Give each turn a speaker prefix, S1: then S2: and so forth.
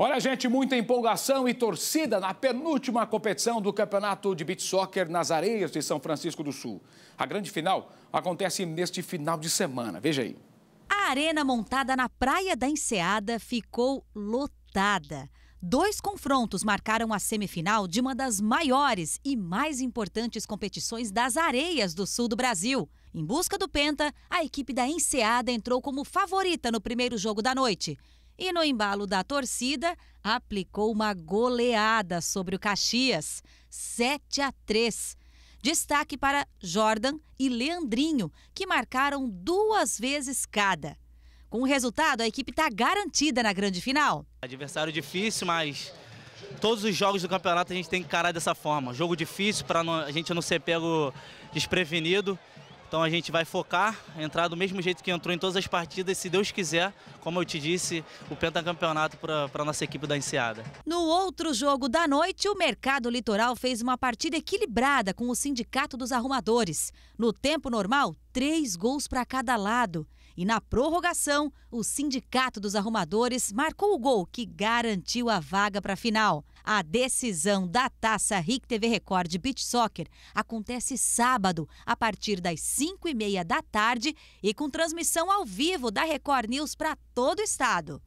S1: Olha, gente, muita empolgação e torcida na penúltima competição do Campeonato de Beach Soccer nas Areias de São Francisco do Sul. A grande final acontece neste final de semana. Veja aí.
S2: A arena montada na Praia da Enseada ficou lotada. Dois confrontos marcaram a semifinal de uma das maiores e mais importantes competições das areias do sul do Brasil. Em busca do Penta, a equipe da Enseada entrou como favorita no primeiro jogo da noite e, no embalo da torcida, aplicou uma goleada sobre o Caxias, 7 a 3. Destaque para Jordan e Leandrinho, que marcaram duas vezes cada. Com o resultado, a equipe está garantida na grande final.
S3: Adversário difícil, mas todos os jogos do campeonato a gente tem que encarar dessa forma. Jogo difícil para a gente não ser pego desprevenido então a gente vai focar, entrar do mesmo jeito que entrou em todas as partidas, se Deus quiser, como eu te disse, o pentacampeonato para a nossa equipe da Enseada.
S2: No outro jogo da noite, o Mercado Litoral fez uma partida equilibrada com o Sindicato dos Arrumadores. No tempo normal, três gols para cada lado. E na prorrogação, o Sindicato dos Arrumadores marcou o gol que garantiu a vaga para a final. A decisão da taça RIC TV Record Beach Soccer acontece sábado, a partir das 5 e meia da tarde e com transmissão ao vivo da Record News para todo o estado.